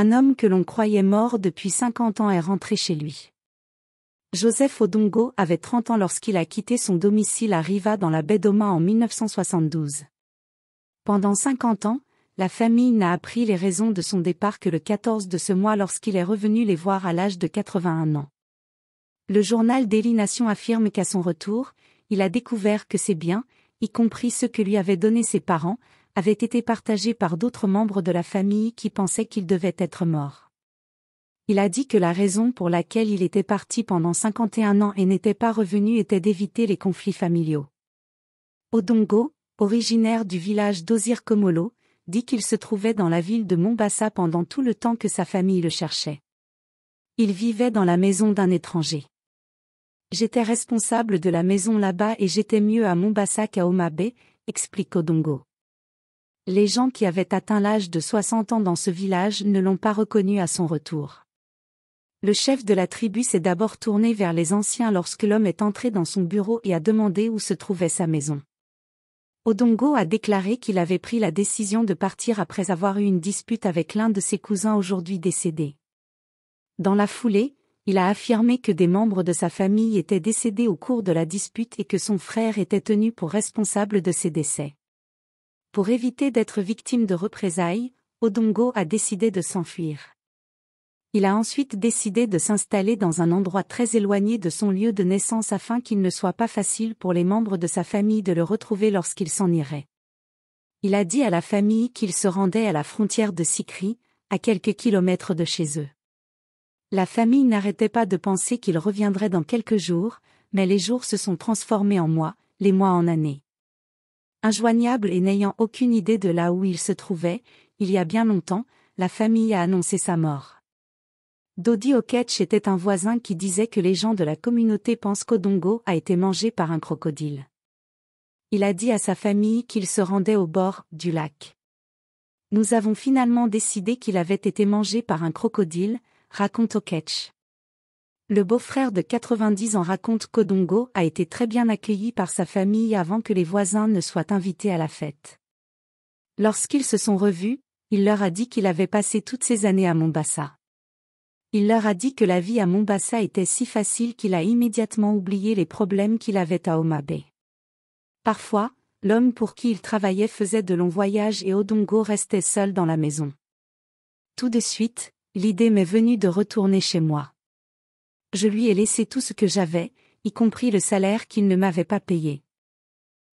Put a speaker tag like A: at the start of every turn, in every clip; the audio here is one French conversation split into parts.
A: Un homme que l'on croyait mort depuis 50 ans est rentré chez lui. Joseph Odongo avait 30 ans lorsqu'il a quitté son domicile à Riva dans la baie d'Oma en 1972. Pendant 50 ans, la famille n'a appris les raisons de son départ que le 14 de ce mois lorsqu'il est revenu les voir à l'âge de 81 ans. Le journal Daily Nation affirme qu'à son retour, il a découvert que ses biens, y compris ceux que lui avaient donnés ses parents, avait été partagé par d'autres membres de la famille qui pensaient qu'il devait être mort. Il a dit que la raison pour laquelle il était parti pendant 51 ans et n'était pas revenu était d'éviter les conflits familiaux. Odongo, originaire du village d'Ozir Komolo, dit qu'il se trouvait dans la ville de Mombasa pendant tout le temps que sa famille le cherchait. Il vivait dans la maison d'un étranger. J'étais responsable de la maison là-bas et j'étais mieux à Mombasa qu'à Omabe, explique Odongo les gens qui avaient atteint l'âge de 60 ans dans ce village ne l'ont pas reconnu à son retour. Le chef de la tribu s'est d'abord tourné vers les anciens lorsque l'homme est entré dans son bureau et a demandé où se trouvait sa maison. Odongo a déclaré qu'il avait pris la décision de partir après avoir eu une dispute avec l'un de ses cousins aujourd'hui décédé. Dans la foulée, il a affirmé que des membres de sa famille étaient décédés au cours de la dispute et que son frère était tenu pour responsable de ces décès. Pour éviter d'être victime de représailles, Odongo a décidé de s'enfuir. Il a ensuite décidé de s'installer dans un endroit très éloigné de son lieu de naissance afin qu'il ne soit pas facile pour les membres de sa famille de le retrouver lorsqu'il s'en irait. Il a dit à la famille qu'il se rendait à la frontière de Sikri, à quelques kilomètres de chez eux. La famille n'arrêtait pas de penser qu'il reviendrait dans quelques jours, mais les jours se sont transformés en mois, les mois en années. Injoignable et n'ayant aucune idée de là où il se trouvait, il y a bien longtemps, la famille a annoncé sa mort. Dodi Oketch était un voisin qui disait que les gens de la communauté pensent qu'Odongo a été mangé par un crocodile. Il a dit à sa famille qu'il se rendait au bord du lac. Nous avons finalement décidé qu'il avait été mangé par un crocodile, raconte Oketch. Le beau-frère de 90 ans raconte qu'Odongo a été très bien accueilli par sa famille avant que les voisins ne soient invités à la fête. Lorsqu'ils se sont revus, il leur a dit qu'il avait passé toutes ses années à Mombasa. Il leur a dit que la vie à Mombasa était si facile qu'il a immédiatement oublié les problèmes qu'il avait à Omabe. Parfois, l'homme pour qui il travaillait faisait de longs voyages et Odongo restait seul dans la maison. Tout de suite, l'idée m'est venue de retourner chez moi je lui ai laissé tout ce que j'avais, y compris le salaire qu'il ne m'avait pas payé.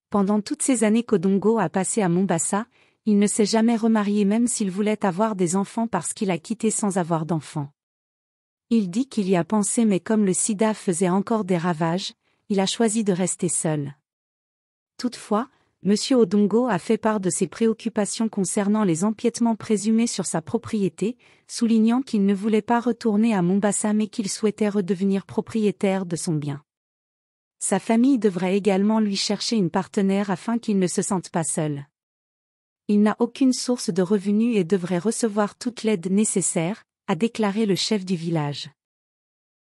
A: Pendant toutes ces années qu'Odongo a passé à Mombasa, il ne s'est jamais remarié même s'il voulait avoir des enfants parce qu'il a quitté sans avoir d'enfants. Il dit qu'il y a pensé mais comme le sida faisait encore des ravages, il a choisi de rester seul. Toutefois, M. Odongo a fait part de ses préoccupations concernant les empiétements présumés sur sa propriété, soulignant qu'il ne voulait pas retourner à Mombasa mais qu'il souhaitait redevenir propriétaire de son bien. Sa famille devrait également lui chercher une partenaire afin qu'il ne se sente pas seul. Il n'a aucune source de revenus et devrait recevoir toute l'aide nécessaire, a déclaré le chef du village.